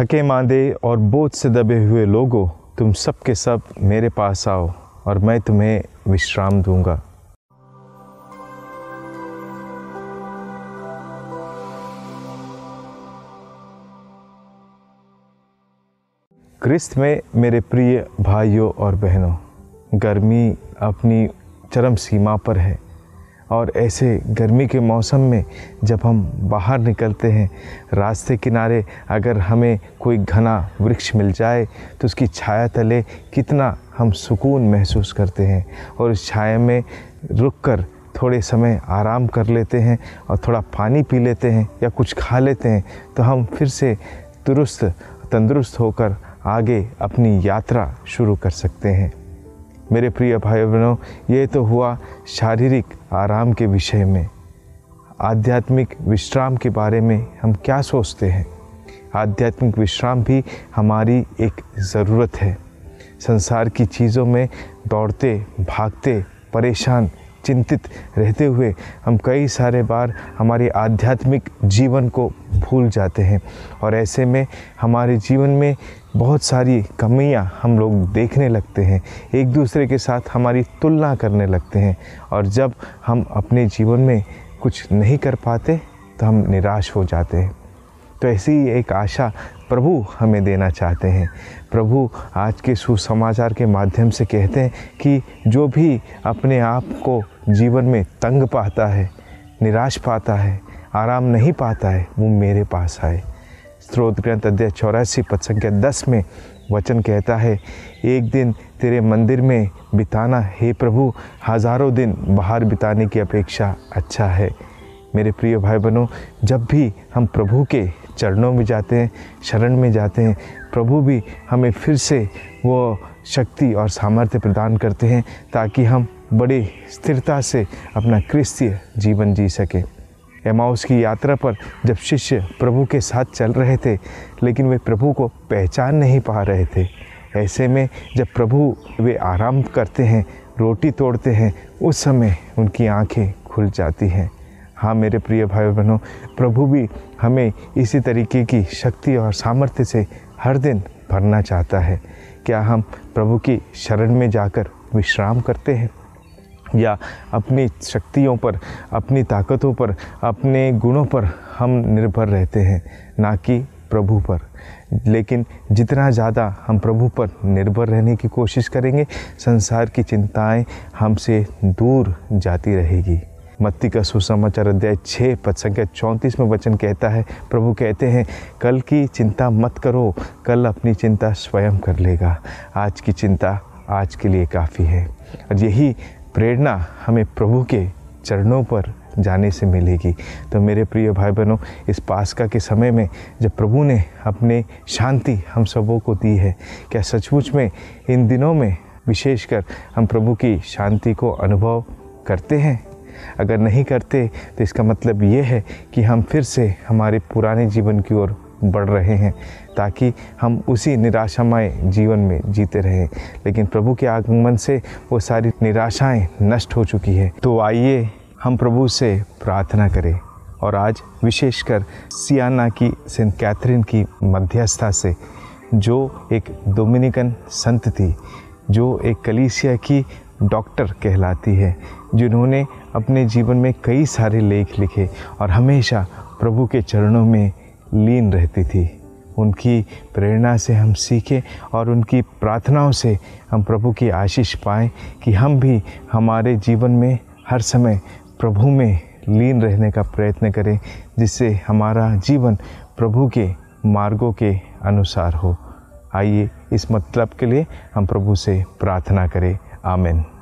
थके मांदे और बोझ से दबे हुए लोगों तुम सब के सब मेरे पास आओ और मैं तुम्हें विश्राम दूंगा क्रिस्त में मेरे प्रिय भाइयों और बहनों गर्मी अपनी चरम सीमा पर है और ऐसे गर्मी के मौसम में जब हम बाहर निकलते हैं रास्ते किनारे अगर हमें कोई घना वृक्ष मिल जाए तो उसकी छाया तले कितना हम सुकून महसूस करते हैं और उस छाया में रुककर थोड़े समय आराम कर लेते हैं और थोड़ा पानी पी लेते हैं या कुछ खा लेते हैं तो हम फिर से दुरुस्त तंदुरुस्त होकर आगे अपनी यात्रा शुरू कर सकते हैं मेरे प्रिय भाई बहनों ये तो हुआ शारीरिक आराम के विषय में आध्यात्मिक विश्राम के बारे में हम क्या सोचते हैं आध्यात्मिक विश्राम भी हमारी एक ज़रूरत है संसार की चीज़ों में दौड़ते भागते परेशान चिंतित रहते हुए हम कई सारे बार हमारे आध्यात्मिक जीवन को भूल जाते हैं और ऐसे में हमारे जीवन में बहुत सारी कमियां हम लोग देखने लगते हैं एक दूसरे के साथ हमारी तुलना करने लगते हैं और जब हम अपने जीवन में कुछ नहीं कर पाते तो हम निराश हो जाते हैं तो ऐसी ही एक आशा प्रभु हमें देना चाहते हैं प्रभु आज के सुसमाचार के माध्यम से कहते हैं कि जो भी अपने आप को जीवन में तंग पाता है निराश पाता है आराम नहीं पाता है वो मेरे पास आए स्त्रोत ग्रंथ अध्याय चौरासी पद संख्या दस में वचन कहता है एक दिन तेरे मंदिर में बिताना हे प्रभु हजारों दिन बाहर बिताने की अपेक्षा अच्छा है मेरे प्रिय भाई बहनों जब भी हम प्रभु के चरणों में जाते हैं शरण में जाते हैं प्रभु भी हमें फिर से वो शक्ति और सामर्थ्य प्रदान करते हैं ताकि हम बड़े स्थिरता से अपना क्रिस्तीय जीवन जी सकें एमाउस की यात्रा पर जब शिष्य प्रभु के साथ चल रहे थे लेकिन वे प्रभु को पहचान नहीं पा रहे थे ऐसे में जब प्रभु वे आराम करते हैं रोटी तोड़ते हैं उस समय उनकी आंखें खुल जाती हैं हाँ मेरे प्रिय भाई बहनों प्रभु भी हमें इसी तरीके की शक्ति और सामर्थ्य से हर दिन भरना चाहता है क्या हम प्रभु की शरण में जाकर विश्राम करते हैं या अपनी शक्तियों पर अपनी ताकतों पर अपने गुणों पर हम निर्भर रहते हैं ना कि प्रभु पर लेकिन जितना ज़्यादा हम प्रभु पर निर्भर रहने की कोशिश करेंगे संसार की चिंताएं हमसे दूर जाती रहेगी मत्ती का सुसमाचार अध्याय छः पद संख्या चौंतीस में वचन कहता है प्रभु कहते हैं कल की चिंता मत करो कल अपनी चिंता स्वयं कर लेगा आज की चिंता आज के लिए काफ़ी है और यही प्रेरणा हमें प्रभु के चरणों पर जाने से मिलेगी तो मेरे प्रिय भाई बहनों इस पास्का के समय में जब प्रभु ने अपने शांति हम सबों को दी है क्या सचमुच में इन दिनों में विशेषकर हम प्रभु की शांति को अनुभव करते हैं अगर नहीं करते तो इसका मतलब ये है कि हम फिर से हमारे पुराने जीवन की ओर बढ़ रहे हैं ताकि हम उसी निराशामय जीवन में जीते रहें लेकिन प्रभु के आगमन से वो सारी निराशाएं नष्ट हो चुकी है तो आइए हम प्रभु से प्रार्थना करें और आज विशेषकर सियाना की सेंट कैथरीन की मध्यस्था से जो एक डोमिनिकन संत थी जो एक कलीसिया की डॉक्टर कहलाती है जिन्होंने अपने जीवन में कई सारे लेख लिखे और हमेशा प्रभु के चरणों में लीन रहती थी उनकी प्रेरणा से हम सीखें और उनकी प्रार्थनाओं से हम प्रभु की आशीष पाएँ कि हम भी हमारे जीवन में हर समय प्रभु में लीन रहने का प्रयत्न करें जिससे हमारा जीवन प्रभु के मार्गों के अनुसार हो आइए इस मतलब के लिए हम प्रभु से प्रार्थना करें आमेन